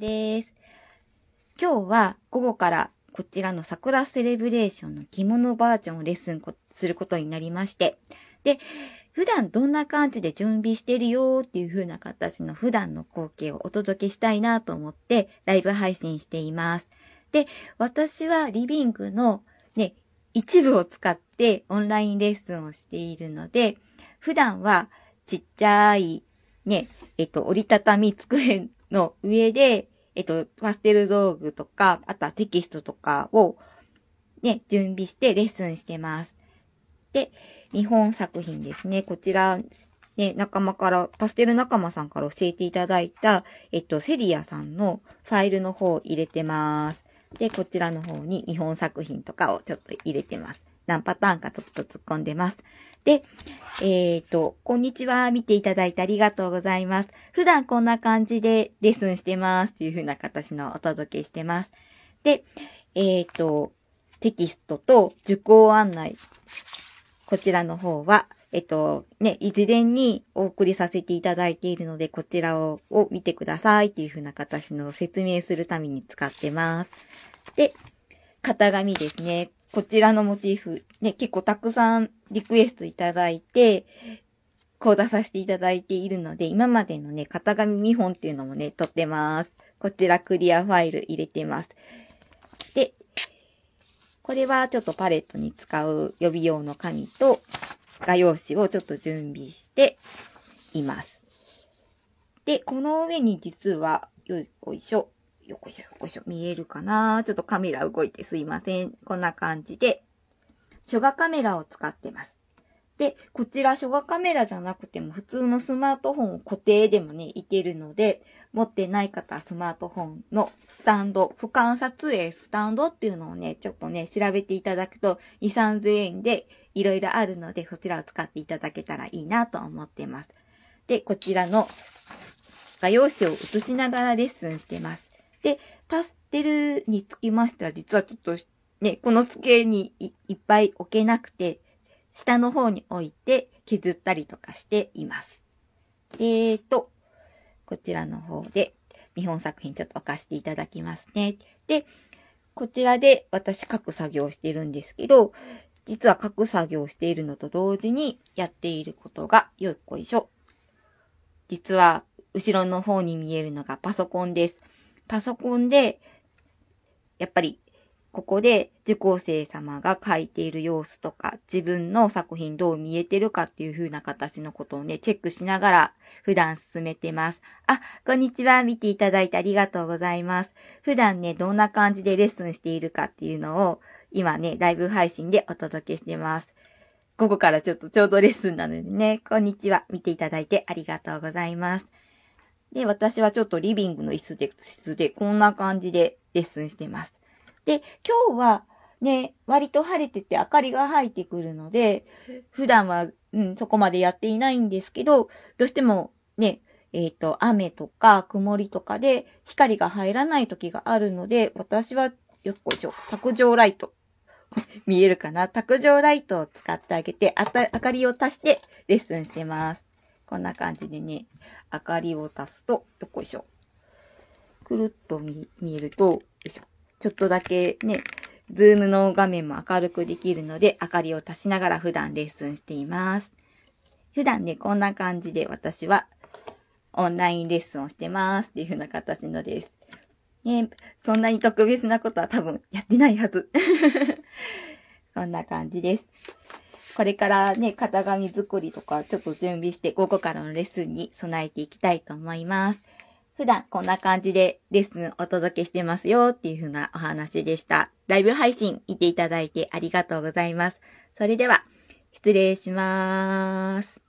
です。今日は午後からこちらの桜セレブレーションの着物バージョンをレッスンすることになりまして、で、普段どんな感じで準備してるよっていう風な形の普段の光景をお届けしたいなと思ってライブ配信しています。で、私はリビングのね、一部を使ってオンラインレッスンをしているので、普段はちっちゃいね、えっと、折りたたみ机の上で、えっと、パステル道具とか、あとはテキストとかをね、準備してレッスンしてます。で、日本作品ですね。こちら、ね、仲間から、パステル仲間さんから教えていただいた、えっと、セリアさんのファイルの方を入れてます。で、こちらの方に日本作品とかをちょっと入れてます。何パターンかちょっと突っ込んでます。で、えっ、ー、と、こんにちは、見ていただいてありがとうございます。普段こんな感じでレッスンしてますという風な形のお届けしてます。で、えっ、ー、と、テキストと受講案内、こちらの方は、えっと、ね、いずれにお送りさせていただいているので、こちらをを見てくださいっていう風な形の説明するために使ってます。で、型紙ですね。こちらのモチーフ、ね、結構たくさんリクエストいただいて、こう出させていただいているので、今までのね、型紙見本っていうのもね、撮ってます。こちらクリアファイル入れてます。で、これはちょっとパレットに使う予備用の紙と画用紙をちょっと準備しています。で、この上に実は、よいこいしょ。よこいしょ、よこいしょ、見えるかなちょっとカメラ動いてすいません。こんな感じで、書画カメラを使ってます。で、こちら書画カメラじゃなくても普通のスマートフォンを固定でもね、いけるので、持ってない方はスマートフォンのスタンド、俯瞰撮影スタンドっていうのをね、ちょっとね、調べていただくと2、3000円でいろいろあるので、そちらを使っていただけたらいいなと思ってます。で、こちらの画用紙を写しながらレッスンしてます。で、パステルにつきましては、実はちょっとね、この机にいっぱい置けなくて、下の方に置いて削ったりとかしています。えーと、こちらの方で、見本作品ちょっと置かせていただきますね。で、こちらで私書く作業をしてるんですけど、実は書く作業をしているのと同時にやっていることが、よこいしょ。実は、後ろの方に見えるのがパソコンです。パソコンで、やっぱり、ここで受講生様が書いている様子とか、自分の作品どう見えてるかっていう風な形のことをね、チェックしながら普段進めてます。あ、こんにちは。見ていただいてありがとうございます。普段ね、どんな感じでレッスンしているかっていうのを、今ね、ライブ配信でお届けしてます。午後からちょっとちょうどレッスンなのでね、こんにちは。見ていただいてありがとうございます。で、私はちょっとリビングの椅子で、室でこんな感じでレッスンしてます。で、今日はね、割と晴れてて明かりが入ってくるので、普段は、うん、そこまでやっていないんですけど、どうしてもね、えっ、ー、と、雨とか曇りとかで光が入らない時があるので、私は、よっこいしょ、卓上ライト。見えるかな卓上ライトを使ってあげて、あた、明かりを足してレッスンしてます。こんな感じでね、明かりを足すと、よっこいしょ。くるっと見えると、よいしょ。ちょっとだけね、ズームの画面も明るくできるので、明かりを足しながら普段レッスンしています。普段ね、こんな感じで私はオンラインレッスンをしてますっていう風な形のです。ね、そんなに特別なことは多分やってないはず。こんな感じです。これからね、型紙作りとかちょっと準備して午後からのレッスンに備えていきたいと思います。普段こんな感じでレッスンお届けしてますよっていう風なお話でした。ライブ配信見ていただいてありがとうございます。それでは、失礼します。